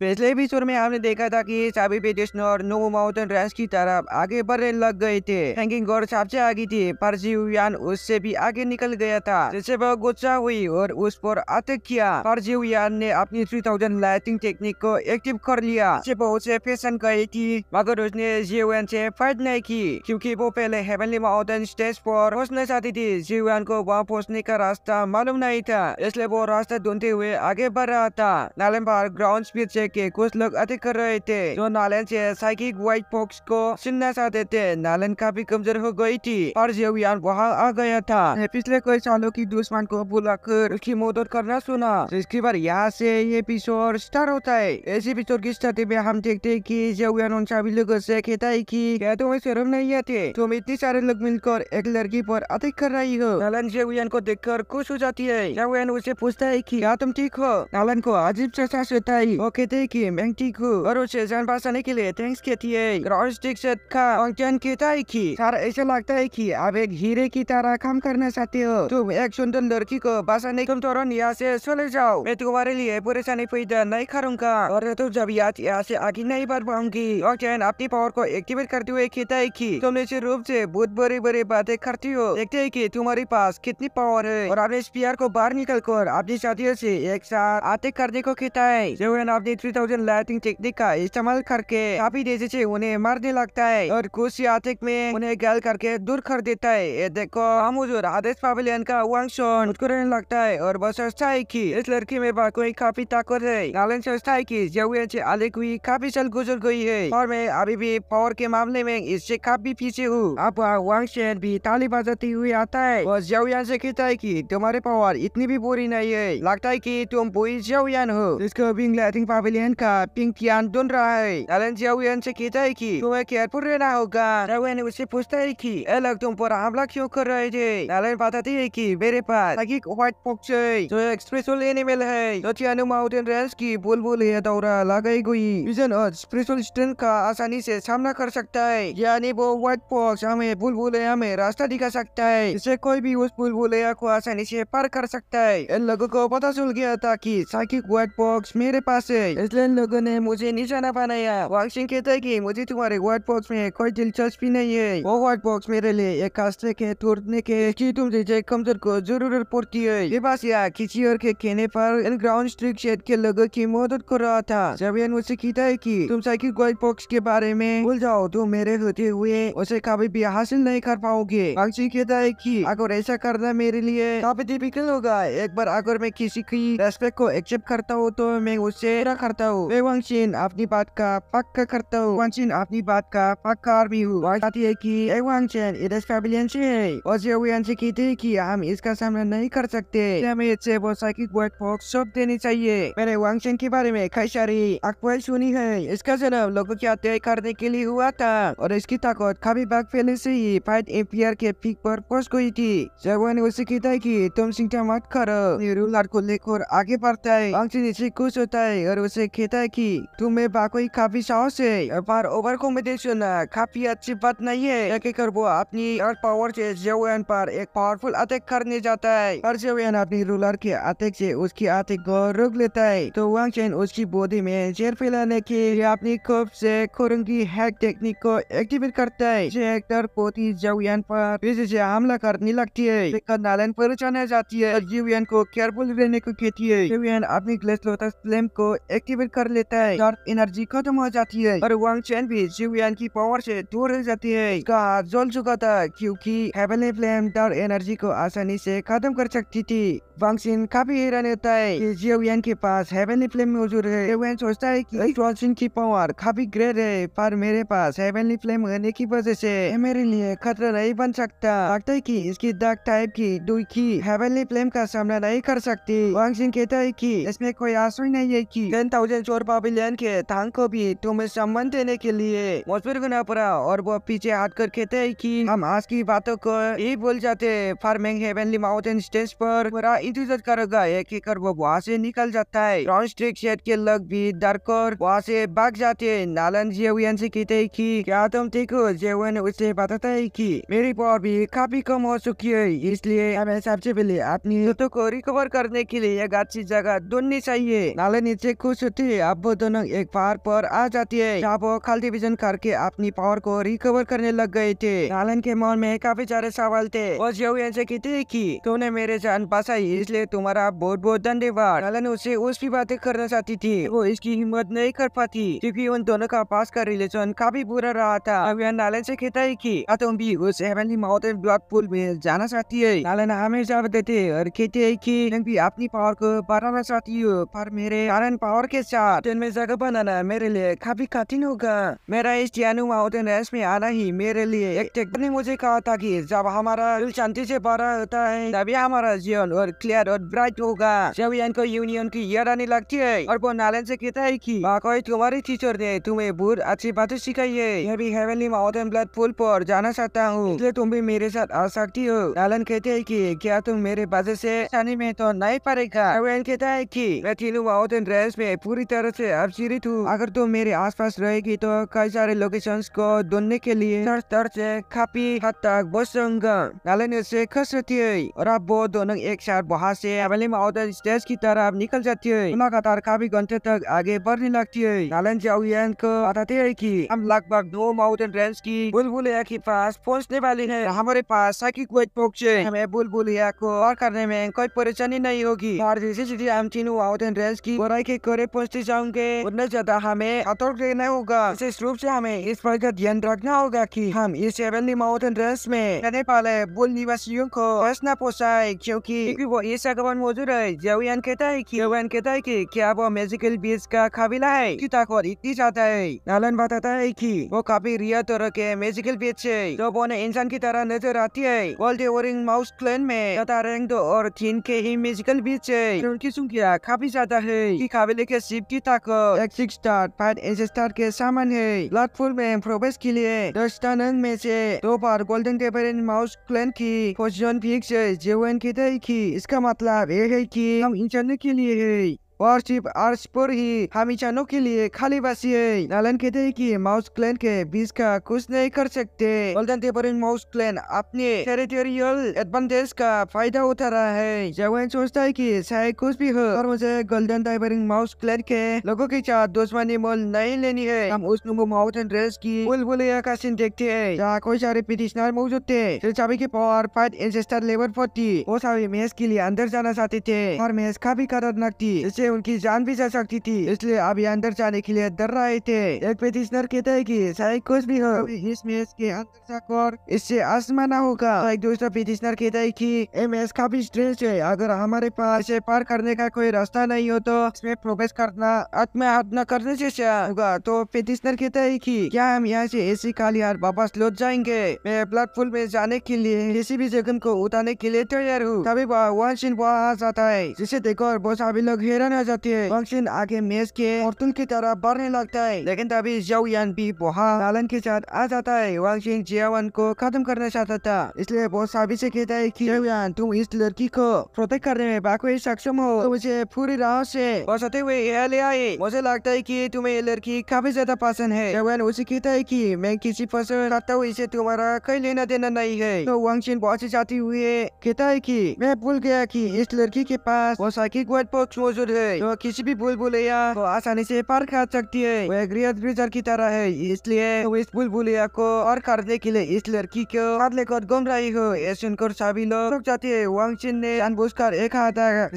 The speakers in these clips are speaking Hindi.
पिछले भी सुर में आपने देखा था कि पे पेटिशन और नो माउंटेन रेस की तरफ आगे बढ़ने लग गए थे हैंगिंग गौर सबसे आगे थी पर जीवयान उससे भी आगे निकल गया था जिससे वह गुस्सा हुई और उस पर अटैक किया पर जीवयान ने अपनी थ्री थाउजेंड लाइटिंग टेक्निक को एक्टिव कर लिया शिप उसे फैसन गई थी मगर उसने जीवयान से फाइट नहीं की क्यूँकी वो पहले हेवनली माउंटेन स्टेज पर पहुंचना चाहती थी जीवयान को वहाँ पहुँचने का रास्ता मालूम नहीं था इसलिए वो रास्ता ढूंढते हुए आगे बढ़ रहा था नालम पार ग्राउंड स्पीड से के कुछ लोग अधिक कर रहे थे जो नालन से साइकिक व्हाइट फॉक्स को सुनना चाहते थे नालन काफी कमजोर हो गई थी और जेवियान वहाँ आ गया था पिछले कई सालों की दुश्मन को बुलाकर उसकी मदद करना सुना इसके बाद यहाँ से ये एपिसोड स्टार्ट होता है ऐसे एपिसोड की स्टार्टिंग में हम देखते हैं कि जेवियान उन सभी लोगों से कहता है की क्या तुम्हें शर्म नहीं आते तुम इतने सारे लोग मिलकर एक लड़की पर अधिक कर रही हो नालन जेवियान को कर खुश हो जाती है जेवियान उसे पूछता है की क्या तुम ठीक हो नालन को अजीब सा सांस है वो कहते 되기 맹티구 जान जानबासाने के लिए थैंक्स कहती है का कहता है कि सर ऐसा लगता है कि आप एक हीरे की तरह काम करना चाहते हो तुम एक सुंदर लड़की को बसाने तुम तुरंत तो यहाँ से चले जाओ मैं तुम्हारे लिए परेशानी पैदा नहीं करूंगा और तुम तो जब यहाँ से आगे नहीं बढ़ पाऊंगी अंकन अपनी पावर को एक्टिवेट करते हुए कहता है की तुम निश्चित रूप से बहुत बड़ी बड़ी बातें करती हो देखते है की तुम्हारे पास कितनी पावर है और अपने स्पीयर को बाहर निकल कर अपनी साथियों से एक साथ आते करने को कहता है जो अपनी थ्री थाउजेंड लाइटिंग टेक्निक का इस्तेमाल करके काफी देर से उन्हें मारने लगता है और कुछ यातिक में उन्हें गैल करके दूर कर देता है ये देखो हम हजूर आदेश पवेलियन का वंशन मुस्कुराने लगता है और बस सोचता है की इस लड़की में कोई काफी ताकत है नालन सोचता है की जब से आलिक हुई काफी साल गुजर गई है और मैं अभी भी पावर के मामले में इससे काफी पीछे हूँ अब वांगशेन भी ताली बजाती हुई आता है और जाओयान से कहता है की तुम्हारे पावर इतनी भी बुरी नहीं है लगता है की तुम बुरी जवयान हो इसको विंग लाइटिंग पाबलियन एलियन का यान ढूंढ रहा है एलन जियान से कहता है की तुम्हें केयरफुल रहना होगा रवियन उससे पूछता है की अलग तुम पर हमला क्यों कर रहे थे एलन बताती है की मेरे पास व्हाइट पॉक्स है जो एक स्पेशल एनिमल है जो चियानो माउंटेन रेंज की बुलबुल है दौरा लगाई गई विजन और स्पेशल स्ट्रेंथ का आसानी से सामना कर सकता है यानी वो व्हाइट पॉक्स हमें बुलबुल हमें रास्ता दिखा सकता है इसे कोई भी उस बुलबुल को आसानी से पार कर सकता है इन लोगों को पता चल गया था कि साइकिक व्हाइट पॉक्स मेरे पास है मुस्लिम लोगों ने मुझे निशाना बनाया वाशिंग कहता है की मुझे तुम्हारे व्हाइट बॉक्स में कोई दिलचस्पी नहीं है वो व्हाइट बॉक्स मेरे लिए एक कास्ते के तोड़ने के की तुम जैसे कमजोर को जरूरत पड़ती है ये बस या किसी और के कहने पर ग्राउंड स्ट्रीट शेड के लोगों की मदद कर रहा था जब यह मुझसे कहता है की तुम साइकिल व्हाइट बॉक्स के बारे में भूल जाओ तुम तो मेरे होते हुए उसे कभी भी हासिल नहीं कर पाओगे सिंह कहता है की अगर ऐसा करना मेरे लिए काफी डिफिकल्ट होगा एक बार अगर मैं किसी की रेस्पेक्ट को एक्सेप्ट करता हूँ तो मैं उसे करता हूँ मैं वंगचिन अपनी बात का पक्का करता हूँ वंगचिन अपनी बात का पक्का आर्मी हूँ बात आती है की ए वंगचिन इधर फैमिलियन से है और जो वो से की थी की हम इसका सामना नहीं कर सकते हमें इससे वो साइकिल वर्ड फॉक्स सब देनी चाहिए मैंने वंगचिन के बारे में कई सारी अखबार सुनी है इसका जन्म लोगों की हत्या करने के लिए हुआ था और इसकी ताकत खाबी बाग फैलने से ही फाइट एम्पियर के पिक पर पहुंच गई थी जब वो उसे कहता है की तुम सिंह मत करो रूलर को लेकर आगे बढ़ता है वंगचिन इससे खुश होता है और उसे से कहता है कि तुम्हें बाकोई काफी साहस है पर ओवर कॉम्बिनेशन काफी अच्छी बात नहीं है कर वो अपनी पावर से जेवन पर एक पावरफुल अटैक करने जाता है और जेवन अपनी रूलर के अटैक से उसकी अटैक को रोक लेता है तो वांग चैन उसकी बॉडी में जहर फैलाने के लिए अपनी खूब से खुरंगी हैक टेक्निक को एक्टिवेट करता है जेक्टर पोती जेवन पर फिर हमला करने लगती है नालन पर जाती है जीवन को केयरफुल रहने को कहती है जेवन अपनी ग्लेस लोटस फ्लेम को एक एक्टिवेट कर लेता है डार्क एनर्जी खत्म हो जाती है और वांग चैन भी शिवयान की पावर से दूर रह जाती है इसका हाथ जल चुका था क्योंकि हेवनली फ्लेम डार्क एनर्जी को आसानी से खत्म कर सकती थी वांग सिंह काफी हैरान होता है कि जियोयान के पास हेवनली फ्लेम मौजूद है जियोयान सोचता है की कि सिंह की पावर काफी ग्रेट है पर मेरे पास हेवनली फ्लेम होने की वजह से मेरे लिए खतरा नहीं बन सकता लगता है की इसकी डार्क टाइप की दुखी हेवनली फ्लेम का सामना नहीं कर सकती वांग सिंह कहता है की इसमें कोई आंसू नहीं है की थाउजेंड चोर पाविलियन के थांग को भी तुम्हें सम्मान देने के लिए मजबूर करना पड़ा और वो पीछे हाथ कर कहते है की हम आज की बातों को यही बोल जाते फार्मिंग हेवनली माउंटेन स्टेज पर बड़ा इंतजार करेगा एक एक कर वो वहाँ से निकल जाता है शेड के लग भी डर कर वहाँ से भाग जाते नालन जेवियन से कहते हैं की क्या तुम ठीक हो जेवन उसे बताता है की मेरी पावर भी काफी कम हो चुकी है इसलिए हमें सबसे पहले अपनी को रिकवर करने के लिए एक अच्छी जगह ढूंढनी चाहिए नालन इससे खुश छुट्टी अब वो दोनों एक बार पर आ जाती है जहाँ वो डिविजन करके अपनी पावर को रिकवर करने लग गए थे नालन के मन में काफी सारे सवाल थे वो जोवियन से कहते कि तूने मेरे जान बसाई इसलिए तुम्हारा बहुत बहुत धन्यवाद नालन उसे उस भी बातें करना चाहती थी वो इसकी हिम्मत नहीं कर पाती क्योंकि उन दोनों का पास का रिलेशन काफी बुरा रहा था अब यह नालन से कहता है की तुम भी उस हेवनली माउंटेन ब्लॉक पुल में जाना चाहती है नालन हमेशा देते और कहते है की तुम भी अपनी पावर को बढ़ाना चाहती हो पर मेरे कारण पावर के के साथ में जगह बनाना मेरे लिए काफी कठिन होगा मेरा इस टियानू माउंटेन में आना ही मेरे लिए एक टेक्टर ने मुझे कहा था कि जब हमारा दिल शांति से भरा होता है तभी हमारा जीवन और क्लियर और ब्राइट होगा जब इनको यूनियन की याद आने लगती है और वो नारायण से कहता है की माँ को तुम्हारी टीचर ने तुम्हें बहुत अच्छी बातें सिखाई है मैं भी हेवनली माउंटेन ब्लड पुल पर जाना चाहता हूँ इसलिए तुम भी मेरे साथ आ सकती हो नालन कहते है की क्या तुम मेरे बाजे से शानी में तो नहीं पड़ेगा कहता है की मैं तीनों माउंटेन रेस में पूरी तरह से आश्चर्य हूँ अगर तुम तो मेरे आसपास रहेगी तो कई सारे लोकेशंस को ढूंढने के लिए तर तर से काफी हद तक बचूंगा नालन से खस रहती है और अब वो दोनों एक साथ बहा से अवलिम आउटर स्टेज की तरफ निकल जाती है लगातार काफी घंटे तक आगे बढ़ने लगती है नालन जाओयान को बताते है की हम लगभग दो माउंटेन रेंज की बुलबुलिया के पास पहुँचने वाली है हमारे पास साइकिल वेट पहुंचे हमें बुलबुल को और करने में कोई परेशानी नहीं होगी हम तीनों माउंटेन रेंज की बुराई के करे पूछना जाऊंगे उतना ज्यादा हमें सतर्क रहना होगा विशेष रूप से हमें इस पर का ध्यान रखना होगा कि हम इस सेवनली माउंटेन रेंज में रहने वाले बुल निवासियों को हर्ष न पहुँचाए क्यूँकी वो इस अगवान मौजूद है जवान कहता है की जवान कहता है की क्या वो मेजिकल बीच का काबिला है की ताकत इतनी ज्यादा है नालन बताता है की वो काफी रिया तरह के मेजिकल बीच है जो वो इंसान की तरह नजर आती है वर्ल्ड ओरिंग माउस क्लैन में तथा रेंग दो और चीन के ही मेजिकल बीच है उनकी संख्या काफी ज्यादा है की काबिले के के शिप की ताकत एक six star five S star के सामान है प्लेटफॉर्म में प्रोवेश के लिए दस टन में से दो बार golden table and mouse clan की पोजिशन फिक्स है जेवन की तय की इसका मतलब ये है की हम इंसानों के लिए है और सिर्फ पर ही हमीचानों के लिए खाली बासी है नालन कहते हैं कि माउस क्लैन के बीच का कुछ नहीं कर सकते माउस क्लैन अपने टेरिटोरियल एडवांटेज का फायदा उठा रहा है जवान सोचता है कि शायद कुछ भी हो और मुझे गोल्डन टेपरिंग माउस क्लैन के लोगों के साथ दुश्मनी मोल नहीं लेनी है हम उस नुमो माउंटेन रेस की बुल का सीन देखते है जहाँ कोई सारे पिटिशनर मौजूद थे जो चाबी के power five ancestor level forty वो सभी मैच के लिए अंदर जाना चाहते थे और मैच काफी खतरनाक थी इसे उनकी जान भी जा सकती थी इसलिए अभी अंदर जाने के लिए डर रहे थे एक पेटिशनर कहता है की शायद कुछ भी हो इस मेज के अंदर जाकर इससे आसमाना होगा एक दूसरा पेटिशनर कहता है की ये का काफी स्ट्रेस है अगर हमारे पास इसे पार करने का कोई रास्ता नहीं हो तो इसमें प्रवेश करना आत्मा करने से होगा तो पेटिशनर कहता है की क्या हम यहाँ से ऐसी काली यार वापस लौट जाएंगे मैं प्लेटफॉर्म में जाने के लिए किसी भी जगह को उतारने के लिए तैयार हूँ तभी वहाँ सिंह वहाँ आ जाता है जिसे और बहुत सारे लोग हैरान आ जाती है फंक्शन आगे मेज के औरतुल की तरह बढ़ने लगता है लेकिन तभी जो यान भी बोहा लालन के साथ आ जाता है वांगशिंग जियावन को खत्म करना चाहता था इसलिए वो साबित से कहता है की जाओयान तुम इस लड़की को प्रोटेक्ट करने में बाकी सक्षम हो तो मुझे पूरी राह से बसते हुए यह ले आए मुझे लगता है की तुम्हें ये लड़की काफी ज्यादा पसंद है जाओयान उसे कहता है की मैं किसी पसंद करता हूँ इसे तुम्हारा कहीं लेना देना नहीं है तो वांगशिंग बहुत जाती हुए कहता है की मैं भूल गया की इस लड़की के पास वो साइकिल वर्ड मौजूद है है तो किसी भी भूल भूलैया को आसानी से पार कर सकती है वह गृहस्थ ब्रिजर की तरह है इसलिए वो इस भूल भूलैया को और करने के लिए इस लड़की को हाथ लेकर घूम रही हो ये सुनकर सभी लोग रुक जाते है वांग चिन ने जान बुझ कर एक हाथ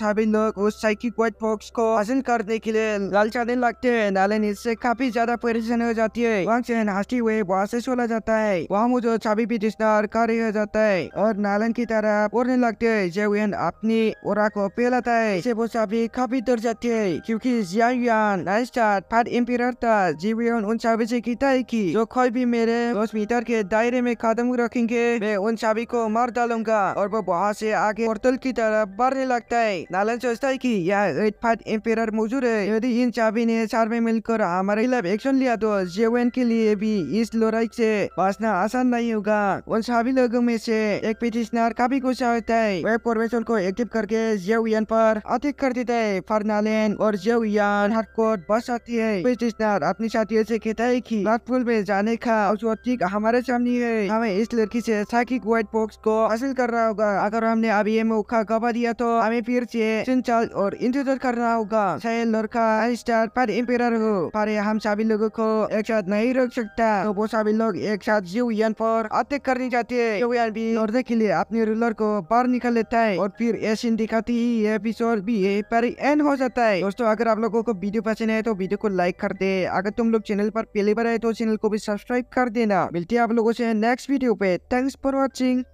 सभी लोग उस साइकिक व्हाइट फॉक्स को हासिल करने के लिए लालचाने लगते है नालन इससे काफी ज्यादा परेशान हो जाती है वांग चिन हंसते हुए वहाँ से चला जाता है वहाँ मुझे छाबी भी रिश्तेदार कार्य हो जाता है और नालन की तरह बोलने लगते है जय अपनी ओरा को पेलाता है कभी कभी डर जाते है क्यूँकी जियांग नाइस्टार उन चाबी से कहता है की जो कोई भी मेरे दस मीटर के दायरे में कदम रखेंगे मैं उन चाबी को मार डालूंगा और वो वहाँ से आगे पोर्टल की तरफ बढ़ने लगता है नालन सोचता है की यह एट फाइट एम्पियर मौजूद है यदि इन चाबी ने चार में मिलकर हमारे खिलाफ एक्शन लिया तो जेवन के लिए भी इस लड़ाई से बचना आसान नहीं होगा उन सभी लोगों में से एक पिटिशनर काफी गुस्सा होता है वह परमेश्वर को एक्टिव करके जेवन पर अधिक कर देता है और जोयान हर बस आती है स्टेशनर अपनी साथियों से कहता है कि रातपुल में जाने का और ठीक हमारे सामने है हमें इस लड़की से साकिक व्हाइट बॉक्स को हासिल कर रहा होगा अगर हमने अब ये मौका गवा दिया तो हमें फिर से चाल और इंतजार कर रहा होगा शायद लड़का स्टार पर एम्पेयर हो पर हम सभी लोगों को एक साथ नहीं रोक सकता तो वो सभी लोग एक साथ जीव यन पर अटैक करने जाते हैं भी लड़ने के लिए अपने रूलर को बाहर निकाल लेता है और फिर ऐसी दिखाती ही एपिसोड भी है पर एंड हो जाता है दोस्तों अगर आप लोगों को वीडियो पसंद है तो वीडियो को लाइक कर दे अगर तुम लोग चैनल पर पहली बार आए तो चैनल को भी सब्सक्राइब कर देना मिलती है आप लोगों से नेक्स्ट वीडियो पे थैंक्स फॉर वॉचिंग